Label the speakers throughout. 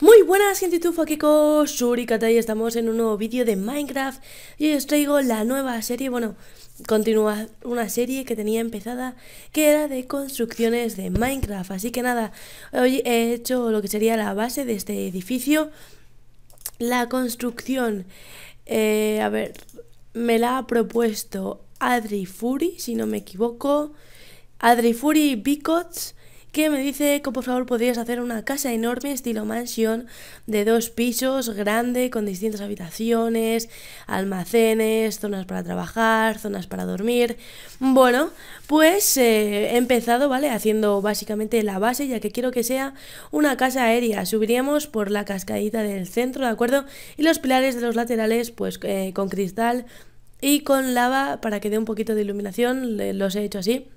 Speaker 1: Muy buenas gente YouTube, aquí con y estamos en un nuevo vídeo de Minecraft Y hoy os traigo la nueva serie, bueno, continúa una serie que tenía empezada Que era de construcciones de Minecraft Así que nada, hoy he hecho lo que sería la base de este edificio La construcción, eh, a ver, me la ha propuesto Adri Fury, si no me equivoco Adri Fury Bicots que me dice que por favor podrías hacer una casa enorme estilo mansión de dos pisos, grande, con distintas habitaciones, almacenes, zonas para trabajar, zonas para dormir. Bueno, pues eh, he empezado, ¿vale? Haciendo básicamente la base, ya que quiero que sea una casa aérea. Subiríamos por la cascadita del centro, ¿de acuerdo? Y los pilares de los laterales, pues eh, con cristal y con lava para que dé un poquito de iluminación, los he hecho así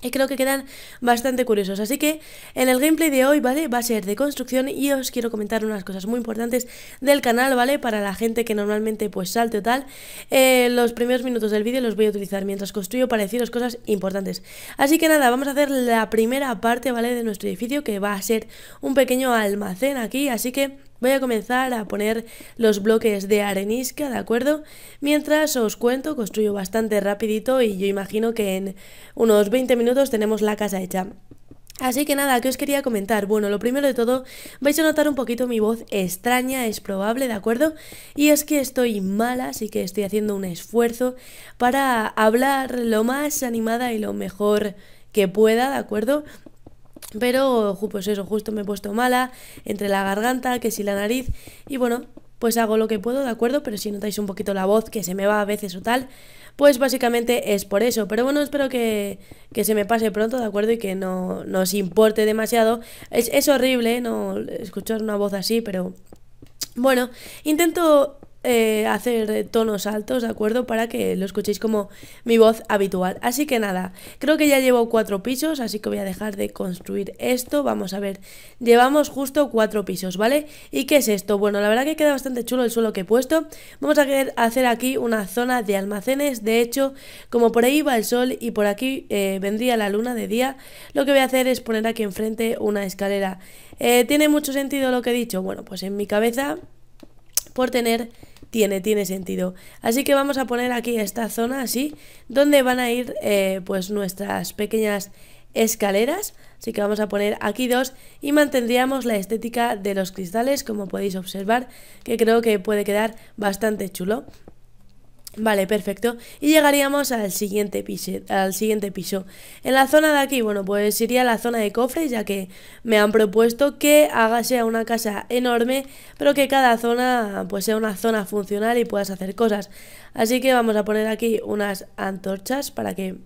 Speaker 1: y creo que quedan bastante curiosos. Así que en el gameplay de hoy, ¿vale? Va a ser de construcción y os quiero comentar unas cosas muy importantes del canal, ¿vale? Para la gente que normalmente pues salte o tal. Eh, los primeros minutos del vídeo los voy a utilizar mientras construyo para deciros cosas importantes. Así que nada, vamos a hacer la primera parte, ¿vale? De nuestro edificio que va a ser un pequeño almacén aquí. Así que... Voy a comenzar a poner los bloques de arenisca, ¿de acuerdo? Mientras os cuento, construyo bastante rapidito y yo imagino que en unos 20 minutos tenemos la casa hecha. Así que nada, que os quería comentar? Bueno, lo primero de todo, vais a notar un poquito mi voz extraña, es probable, ¿de acuerdo? Y es que estoy mala, así que estoy haciendo un esfuerzo para hablar lo más animada y lo mejor que pueda, ¿de acuerdo? Pero pues eso, justo me he puesto mala, entre la garganta, que si la nariz, y bueno, pues hago lo que puedo, ¿de acuerdo? Pero si notáis un poquito la voz que se me va a veces o tal, pues básicamente es por eso. Pero bueno, espero que, que se me pase pronto, ¿de acuerdo? Y que no, nos os importe demasiado. Es, es horrible, ¿eh? No escuchar una voz así, pero bueno, intento eh, hacer tonos altos, ¿de acuerdo? Para que lo escuchéis como mi voz habitual. Así que nada, creo que ya llevo cuatro pisos, así que voy a dejar de construir esto. Vamos a ver, llevamos justo cuatro pisos, ¿vale? ¿Y qué es esto? Bueno, la verdad que queda bastante chulo el suelo que he puesto. Vamos a querer hacer aquí una zona de almacenes. De hecho, como por ahí va el sol y por aquí eh, vendría la luna de día, lo que voy a hacer es poner aquí enfrente una escalera. Eh, ¿Tiene mucho sentido lo que he dicho? Bueno, pues en mi cabeza por tener tiene, tiene sentido. Así que vamos a poner aquí esta zona así, donde van a ir eh, pues nuestras pequeñas escaleras. Así que vamos a poner aquí dos y mantendríamos la estética de los cristales, como podéis observar, que creo que puede quedar bastante chulo. Vale, perfecto. Y llegaríamos al siguiente, piso, al siguiente piso. En la zona de aquí, bueno, pues iría la zona de cofres, ya que me han propuesto que haga sea una casa enorme, pero que cada zona pues sea una zona funcional y puedas hacer cosas. Así que vamos a poner aquí unas antorchas para que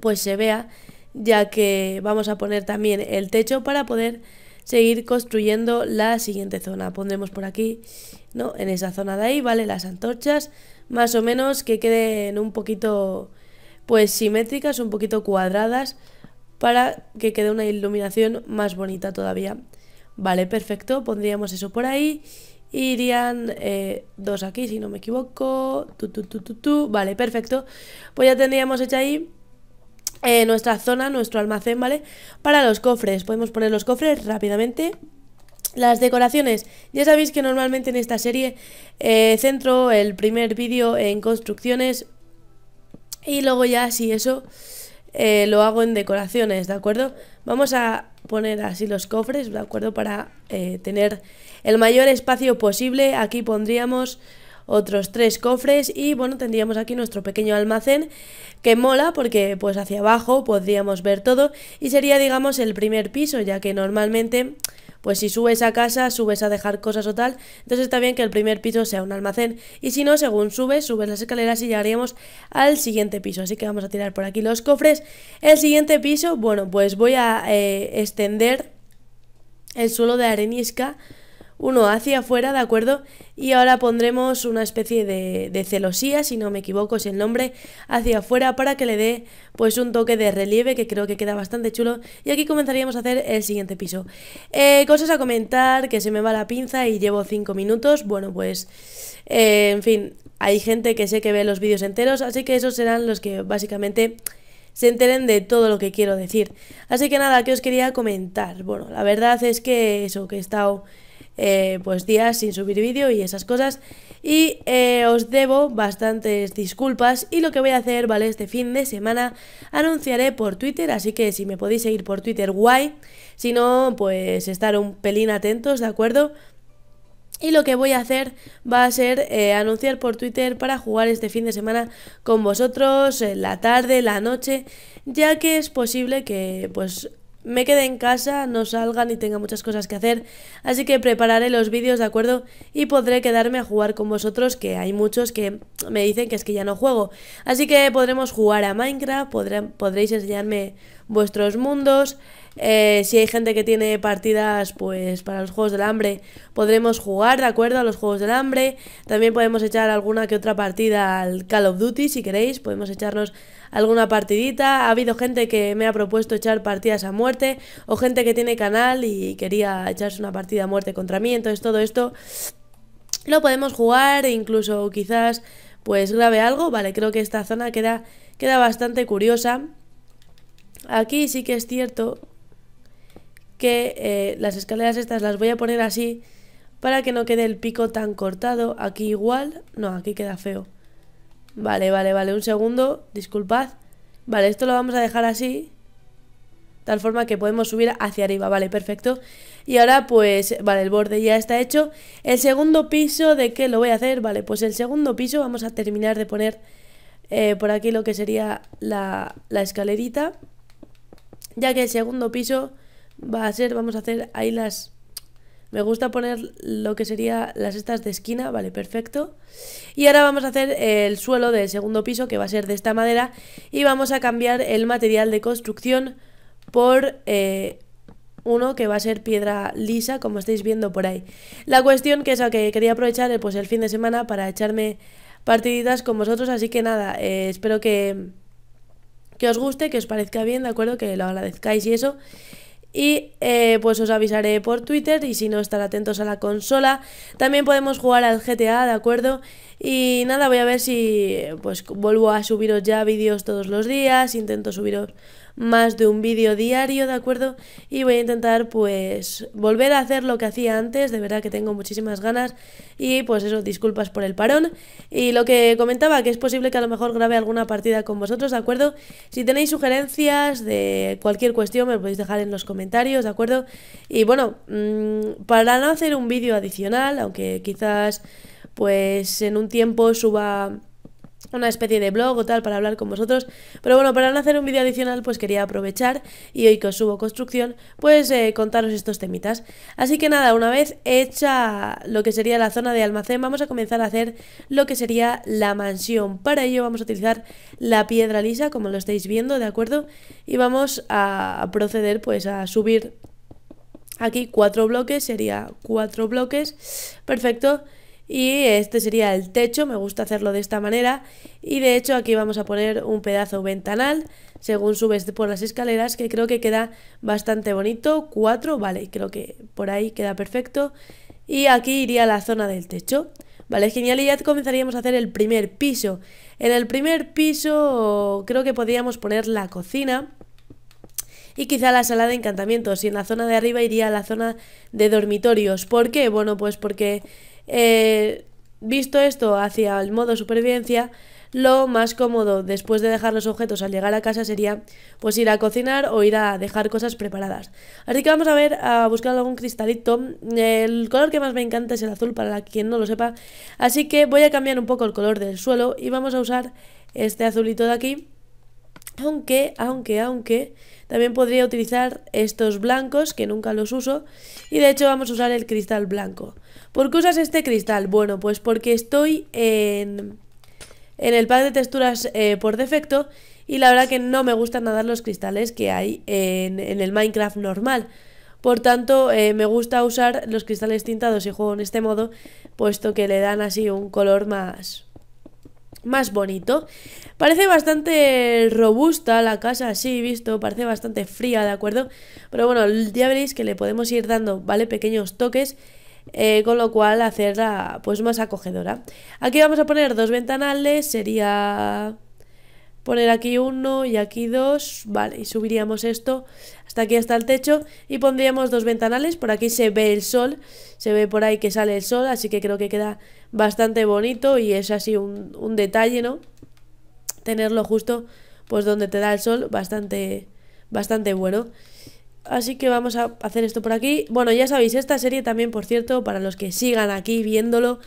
Speaker 1: pues se vea, ya que vamos a poner también el techo para poder seguir construyendo la siguiente zona. Pondremos por aquí, ¿no? En esa zona de ahí, ¿vale? Las antorchas más o menos que queden un poquito pues simétricas, un poquito cuadradas para que quede una iluminación más bonita todavía. Vale, perfecto, pondríamos eso por ahí irían eh, dos aquí, si no me equivoco. Tu, tu, tu, vale, perfecto. Pues ya tendríamos hecha ahí eh, nuestra zona, nuestro almacén, ¿vale? Para los cofres. Podemos poner los cofres rápidamente. Las decoraciones. Ya sabéis que normalmente en esta serie eh, centro el primer vídeo en construcciones y luego ya si eso eh, lo hago en decoraciones, ¿de acuerdo? Vamos a poner así los cofres, ¿de acuerdo? Para eh, tener el mayor espacio posible. Aquí pondríamos otros tres cofres y bueno, tendríamos aquí nuestro pequeño almacén que mola porque pues hacia abajo podríamos ver todo y sería digamos el primer piso ya que normalmente pues si subes a casa, subes a dejar cosas o tal, entonces está bien que el primer piso sea un almacén y si no, según subes, subes las escaleras y llegaríamos al siguiente piso, así que vamos a tirar por aquí los cofres. El siguiente piso, bueno, pues voy a eh, extender el suelo de arenisca uno hacia afuera, ¿de acuerdo? Y ahora pondremos una especie de, celosía, si no me equivoco es el nombre, hacia afuera para que le dé pues un toque de relieve que creo que queda bastante chulo. Y aquí comenzaríamos a hacer el siguiente piso. Eh, cosas a comentar, que se me va la pinza y llevo cinco minutos, bueno pues... Eh, en fin, hay gente que sé que ve los vídeos enteros, así que esos serán los que básicamente se enteren de todo lo que quiero decir. Así que nada, que os quería comentar. Bueno, la verdad es que eso, que he estado eh, pues días sin subir vídeo y esas cosas. Y eh, os debo bastantes disculpas y lo que voy a hacer, ¿vale? Este fin de semana anunciaré por Twitter, así que si me podéis seguir por Twitter, guay. Si no, pues estar un pelín atentos, ¿de acuerdo? Y lo que voy a hacer va a ser eh, anunciar por Twitter para jugar este fin de semana con vosotros, en la tarde, la noche, ya que es posible que pues me quede en casa, no salga ni tenga muchas cosas que hacer, así que prepararé los vídeos, ¿de acuerdo? Y podré quedarme a jugar con vosotros, que hay muchos que me dicen que es que ya no juego. Así que podremos jugar a Minecraft, podréis enseñarme vuestros mundos. Eh, si hay gente que tiene partidas pues para los Juegos del Hambre, podremos jugar, ¿de acuerdo? A los Juegos del Hambre. También podemos echar alguna que otra partida al Call of Duty, si queréis. Podemos echarnos alguna partidita. Ha habido gente que me ha propuesto echar partidas a muerte o gente que tiene canal y quería echarse una partida a muerte contra mí. Entonces todo esto lo podemos jugar e incluso quizás pues grave algo. Vale, creo que esta zona queda, queda bastante curiosa. Aquí sí que es cierto que eh, las escaleras estas las voy a poner así para que no quede el pico tan cortado. Aquí igual, no, aquí queda feo. Vale, vale, vale, un segundo, disculpad. Vale, esto lo vamos a dejar así, tal forma que podemos subir hacia arriba, vale, perfecto. Y ahora pues, vale, el borde ya está hecho. El segundo piso, ¿de qué lo voy a hacer? Vale, pues el segundo piso vamos a terminar de poner eh, por aquí lo que sería la, la escalerita ya que el segundo piso va a ser, vamos a hacer ahí las... Me gusta poner lo que sería las estas de esquina, vale, perfecto. Y ahora vamos a hacer el suelo del segundo piso, que va a ser de esta madera, y vamos a cambiar el material de construcción por eh, uno que va a ser piedra lisa, como estáis viendo por ahí. La cuestión que es la que quería aprovechar eh, pues, el fin de semana para echarme partiditas con vosotros, así que nada, eh, espero que que os guste, que os parezca bien, ¿de acuerdo? Que lo agradezcáis y eso. Y eh, pues os avisaré por Twitter y si no, estar atentos a la consola. También podemos jugar al GTA, ¿de acuerdo? Y nada, voy a ver si pues vuelvo a subiros ya vídeos todos los días, intento subiros más de un vídeo diario, ¿de acuerdo? Y voy a intentar pues volver a hacer lo que hacía antes, de verdad que tengo muchísimas ganas y pues eso, disculpas por el parón. Y lo que comentaba, que es posible que a lo mejor grabe alguna partida con vosotros, ¿de acuerdo? Si tenéis sugerencias de cualquier cuestión me podéis dejar en los comentarios, ¿de acuerdo? Y bueno, mm, para no hacer un vídeo adicional, aunque quizás pues en un tiempo suba una especie de blog o tal para hablar con vosotros. Pero bueno, para no hacer un vídeo adicional, pues quería aprovechar y hoy que os subo construcción, pues eh, contaros estos temitas. Así que nada, una vez hecha lo que sería la zona de almacén, vamos a comenzar a hacer lo que sería la mansión. Para ello vamos a utilizar la piedra lisa, como lo estáis viendo, ¿de acuerdo? Y vamos a proceder pues a subir aquí cuatro bloques, sería cuatro bloques, perfecto y este sería el techo, me gusta hacerlo de esta manera y de hecho aquí vamos a poner un pedazo ventanal según subes por las escaleras que creo que queda bastante bonito, cuatro vale, creo que por ahí queda perfecto y aquí iría la zona del techo. Vale, genial, y ya comenzaríamos a hacer el primer piso. En el primer piso creo que podríamos poner la cocina y quizá la sala de encantamientos y en la zona de arriba iría la zona de dormitorios. ¿Por qué? Bueno, pues porque eh, visto esto hacia el modo supervivencia, lo más cómodo después de dejar los objetos al llegar a casa sería pues ir a cocinar o ir a dejar cosas preparadas. Así que vamos a ver, a buscar algún cristalito. El color que más me encanta es el azul para quien no lo sepa. Así que voy a cambiar un poco el color del suelo y vamos a usar este azulito de aquí. Aunque, aunque, aunque, también podría utilizar estos blancos que nunca los uso. Y de hecho vamos a usar el cristal blanco. ¿Por qué usas este cristal? Bueno, pues porque estoy en, en el pack de texturas eh, por defecto y la verdad que no me gustan nada los cristales que hay en, en el Minecraft normal. Por tanto, eh, me gusta usar los cristales tintados y juego en este modo, puesto que le dan así un color más, más bonito. Parece bastante robusta la casa, sí, visto, parece bastante fría, ¿de acuerdo? Pero bueno, ya veréis que le podemos ir dando, ¿vale? Pequeños toques eh, con lo cual hacerla pues más acogedora. Aquí vamos a poner dos ventanales, sería poner aquí uno y aquí dos, vale, y subiríamos esto hasta aquí hasta el techo y pondríamos dos ventanales, por aquí se ve el sol, se ve por ahí que sale el sol, así que creo que queda bastante bonito y es así un, un detalle, ¿no? Tenerlo justo pues donde te da el sol, bastante, bastante bueno. Así que vamos a hacer esto por aquí. Bueno, ya sabéis, esta serie también, por cierto, para los que sigan aquí viéndolo,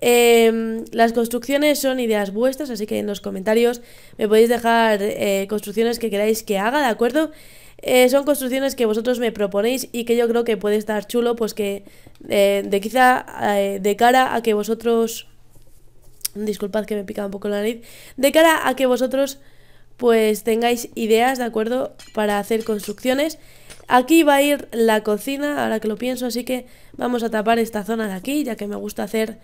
Speaker 1: em, las construcciones son ideas vuestras, así que en los comentarios me podéis dejar eh, construcciones que queráis que haga, ¿de acuerdo? Eh, son construcciones que vosotros me proponéis y que yo creo que puede estar chulo, pues que eh, de quizá de cara a que vosotros... Disculpad que me pica un poco la nariz. De cara a que vosotros pues tengáis ideas, ¿de acuerdo? Para hacer construcciones. Aquí va a ir la cocina, ahora que lo pienso, así que vamos a tapar esta zona de aquí, ya que me gusta hacer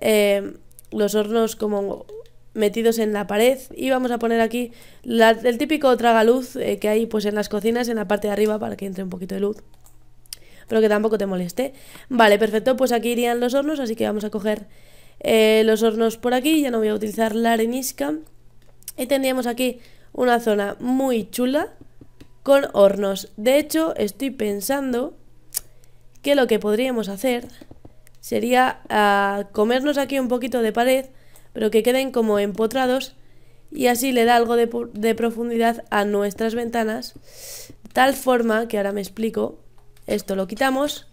Speaker 1: eh, los hornos como metidos en la pared y vamos a poner aquí el típico tragaluz eh, que hay pues en las cocinas en la parte de arriba para que entre un poquito de luz pero que tampoco te moleste vale perfecto pues aquí irían los hornos así que vamos a coger eh, los hornos por aquí ya no voy a utilizar la arenisca y tendríamos aquí una zona muy chula con hornos. De hecho, estoy pensando que lo que podríamos hacer sería a ah, comernos aquí un poquito de pared, pero que queden como empotrados y así le da algo de, de profundidad a nuestras ventanas. Tal forma que ahora me explico, esto lo quitamos.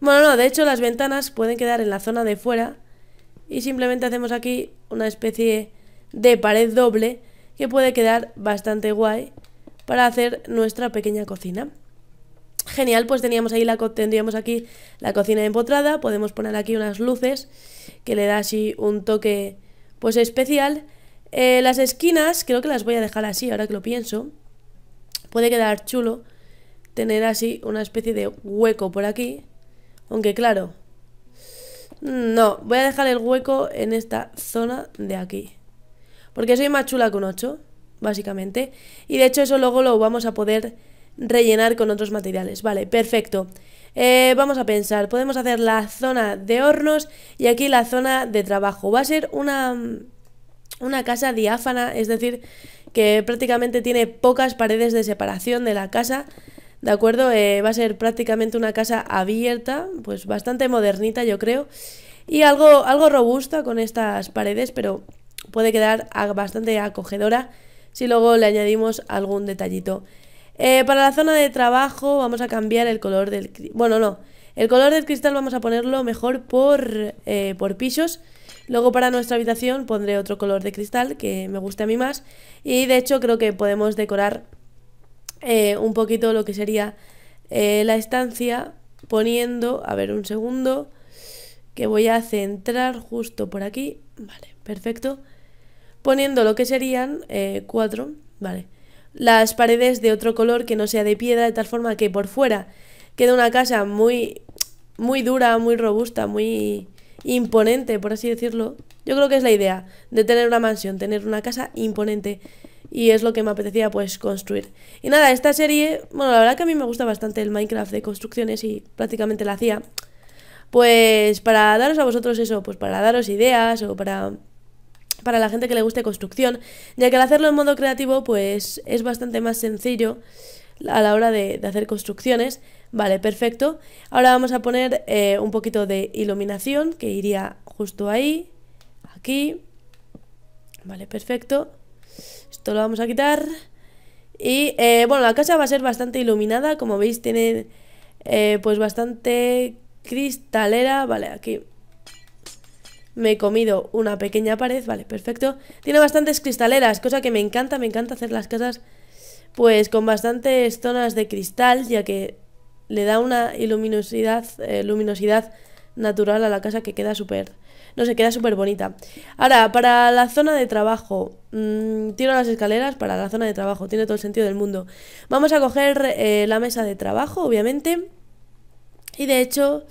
Speaker 1: Bueno, no, de hecho las ventanas pueden quedar en la zona de fuera y simplemente hacemos aquí una especie de pared doble que puede quedar bastante guay para hacer nuestra pequeña cocina. Genial, pues teníamos ahí la, tendríamos aquí la cocina empotrada, podemos poner aquí unas luces que le da así un toque pues especial. Eh, las esquinas creo que las voy a dejar así ahora que lo pienso. Puede quedar chulo tener así una especie de hueco por aquí. Aunque claro, no, voy a dejar el hueco en esta zona de aquí. Porque soy más chula con 8 básicamente. Y de hecho eso luego lo vamos a poder rellenar con otros materiales. Vale, perfecto. Eh, vamos a pensar, podemos hacer la zona de hornos y aquí la zona de trabajo. Va a ser una, una casa diáfana, es decir, que prácticamente tiene pocas paredes de separación de la casa. ¿De acuerdo? Eh, va a ser prácticamente una casa abierta, pues bastante modernita yo creo. Y algo, algo robusta con estas paredes, pero puede quedar bastante acogedora si luego le añadimos algún detallito. Eh, para la zona de trabajo vamos a cambiar el color del... Bueno, no. El color del cristal vamos a ponerlo mejor eh, por, pisos. Luego para nuestra habitación pondré otro color de cristal que me guste a mí más. Y de hecho creo que podemos decorar eh, un poquito lo que sería la estancia poniendo... A ver, un segundo. Que voy a centrar justo por aquí. Vale, perfecto poniendo lo que serían eh, cuatro, ¿vale? Las paredes de otro color que no sea de piedra, de tal forma que por fuera quede una casa muy, muy dura, muy robusta, muy imponente, por así decirlo. Yo creo que es la idea de tener una mansión, tener una casa imponente. Y es lo que me apetecía pues construir. Y nada, esta serie, bueno, la verdad que a mí me gusta bastante el Minecraft de construcciones y prácticamente la hacía. Pues para daros a vosotros eso, pues para daros ideas o para para la gente que le guste construcción, ya que al hacerlo en modo creativo pues es bastante más sencillo a la hora de, hacer construcciones. Vale, perfecto. Ahora vamos a poner eh, un poquito de iluminación que iría justo ahí, aquí. Vale, perfecto. Esto lo vamos a quitar. Y eh, bueno, la casa va a ser bastante iluminada, como veis tiene eh, pues bastante cristalera. Vale, aquí me he comido una pequeña pared, vale, perfecto. Tiene bastantes cristaleras, cosa que me encanta, me encanta hacer las casas pues con bastantes zonas de cristal, ya que le da una iluminosidad, eh, luminosidad natural a la casa que queda súper, no sé, queda súper bonita. Ahora, para la zona de trabajo, mm, tiro las escaleras para la zona de trabajo, tiene todo el sentido del mundo. Vamos a coger eh, la mesa de trabajo, obviamente, y de hecho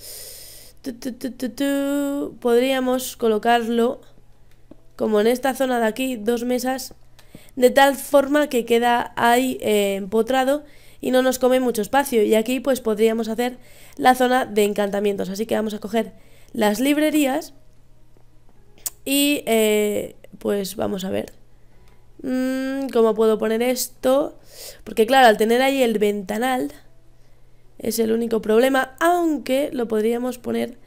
Speaker 1: podríamos colocarlo como en esta zona de aquí, dos mesas, de tal forma que queda ahí eh, empotrado y no nos come mucho espacio. Y aquí pues podríamos hacer la zona de encantamientos. Así que vamos a coger las librerías y eh, pues vamos a ver. Mm, ¿Cómo puedo poner esto? Porque claro, al tener ahí el ventanal es el único problema, aunque lo podríamos poner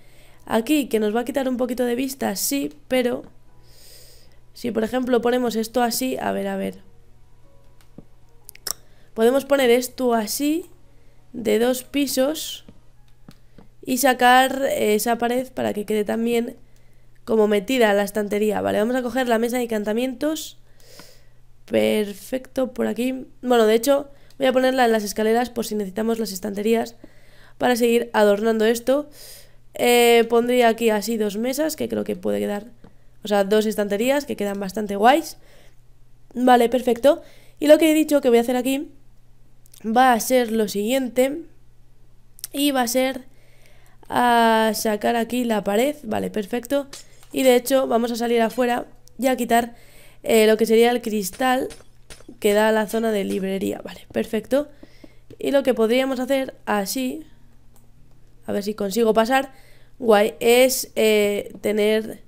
Speaker 1: aquí, que nos va a quitar un poquito de vista, sí, pero si por ejemplo ponemos esto así, a ver, a ver, podemos poner esto así, de dos pisos, y sacar esa pared para que quede también como metida a la estantería, ¿vale? Vamos a coger la mesa de encantamientos, perfecto, por aquí, bueno, de hecho... Voy a ponerla en las escaleras por si necesitamos las estanterías para seguir adornando esto. Eh, pondría aquí así dos mesas que creo que puede quedar, o sea, dos estanterías que quedan bastante guays. Vale, perfecto. Y lo que he dicho que voy a hacer aquí va a ser lo siguiente. Y va a ser a sacar aquí la pared. Vale, perfecto. Y de hecho vamos a salir afuera y a quitar eh, lo que sería el cristal queda la zona de librería. Vale, perfecto. Y lo que podríamos hacer así, a ver si consigo pasar, guay, es eh, tener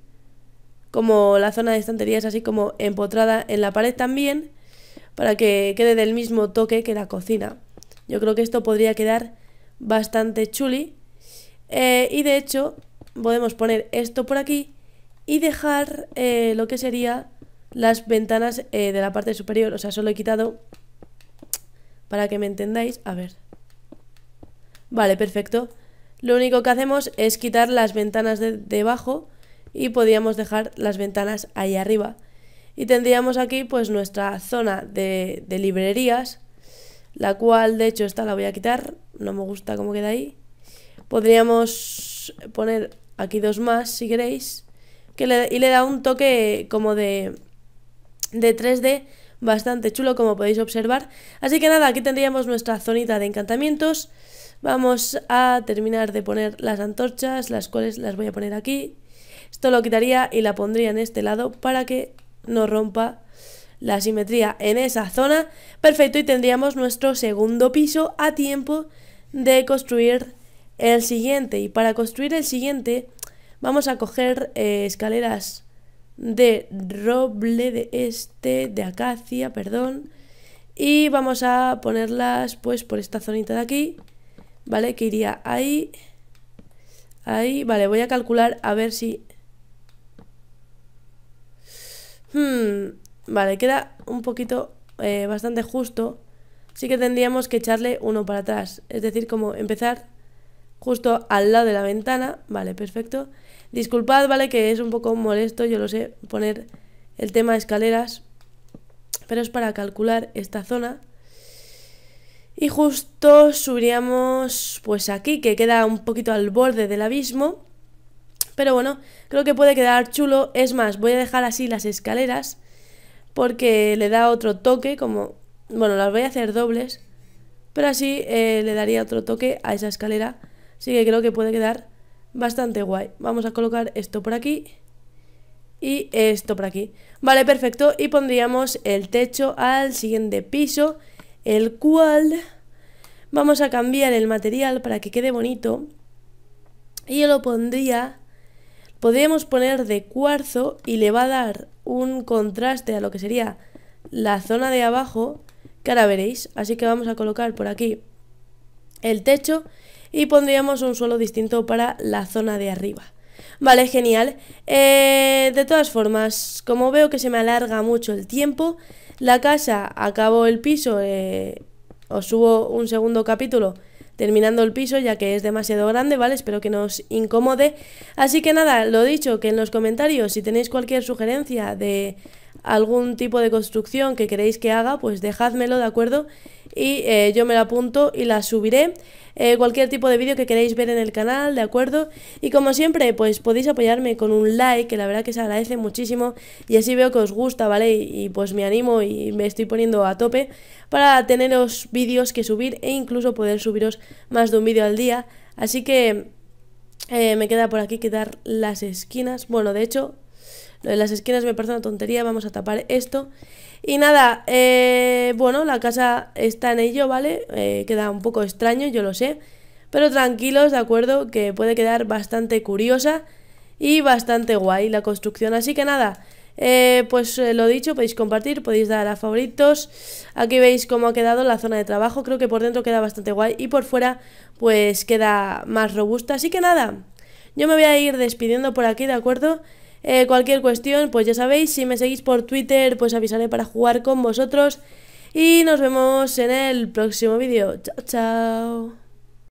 Speaker 1: como la zona de estanterías así como empotrada en la pared también, para que quede del mismo toque que la cocina. Yo creo que esto podría quedar bastante chuli. Eh, y de hecho, podemos poner esto por aquí y dejar eh, lo que sería las ventanas eh, de la parte superior. O sea, solo he quitado para que me entendáis. A ver. Vale, perfecto. Lo único que hacemos es quitar las ventanas de debajo y podríamos dejar las ventanas ahí arriba. Y tendríamos aquí pues nuestra zona de, librerías, la cual de hecho esta la voy a quitar, no me gusta cómo queda ahí. Podríamos poner aquí dos más si queréis, que y le da un toque como de de 3D bastante chulo como podéis observar. Así que nada, aquí tendríamos nuestra zonita de encantamientos. Vamos a terminar de poner las antorchas, las cuales las voy a poner aquí. Esto lo quitaría y la pondría en este lado para que no rompa la simetría en esa zona. Perfecto, y tendríamos nuestro segundo piso a tiempo de construir el siguiente. Y para construir el siguiente vamos a coger eh, escaleras de roble, de este, de acacia, perdón. Y vamos a ponerlas pues por esta zonita de aquí, ¿vale? Que iría ahí, ahí, vale, voy a calcular a ver si... Hmm, vale, queda un poquito eh, bastante justo. Sí que tendríamos que echarle uno para atrás, es decir, como empezar justo al lado de la ventana, vale, perfecto. Disculpad, ¿vale? Que es un poco molesto, yo lo sé, poner el tema de escaleras, pero es para calcular esta zona. Y justo subiríamos pues aquí, que queda un poquito al borde del abismo. Pero bueno, creo que puede quedar chulo. Es más, voy a dejar así las escaleras porque le da otro toque, como... Bueno, las voy a hacer dobles, pero así eh, le daría otro toque a esa escalera. Así que creo que puede quedar bastante guay. Vamos a colocar esto por aquí y esto por aquí. Vale, perfecto. Y pondríamos el techo al siguiente piso, el cual vamos a cambiar el material para que quede bonito. Y yo lo pondría, podríamos poner de cuarzo y le va a dar un contraste a lo que sería la zona de abajo, que ahora veréis. Así que vamos a colocar por aquí el techo y pondríamos un suelo distinto para la zona de arriba. Vale, genial. Eh, de todas formas, como veo que se me alarga mucho el tiempo, la casa, acabó el piso, eh, os subo un segundo capítulo terminando el piso ya que es demasiado grande, ¿vale? Espero que no os incomode. Así que nada, lo dicho, que en los comentarios si tenéis cualquier sugerencia de algún tipo de construcción que queréis que haga, pues dejádmelo, ¿de acuerdo? y eh, yo me la apunto y la subiré. Eh, cualquier tipo de vídeo que queréis ver en el canal, ¿de acuerdo? Y como siempre, pues podéis apoyarme con un like, que la verdad que se agradece muchísimo y así veo que os gusta, ¿vale? Y, pues me animo y me estoy poniendo a tope para teneros vídeos que subir e incluso poder subiros más de un vídeo al día. Así que eh, me queda por aquí quedar las esquinas. Bueno, de hecho, las esquinas me parecen una tontería, vamos a tapar esto. Y nada, eh, bueno, la casa está en ello, ¿vale? Eh, queda un poco extraño, yo lo sé. Pero tranquilos, ¿de acuerdo? Que puede quedar bastante curiosa y bastante guay la construcción. Así que nada, eh, pues eh, lo dicho, podéis compartir, podéis dar a favoritos. Aquí veis cómo ha quedado la zona de trabajo. Creo que por dentro queda bastante guay y por fuera pues queda más robusta. Así que nada, yo me voy a ir despidiendo por aquí, ¿de acuerdo? Eh, cualquier cuestión, pues ya sabéis, si me seguís por Twitter, pues avisaré para jugar con vosotros. Y nos vemos en el próximo vídeo. Chao, chao.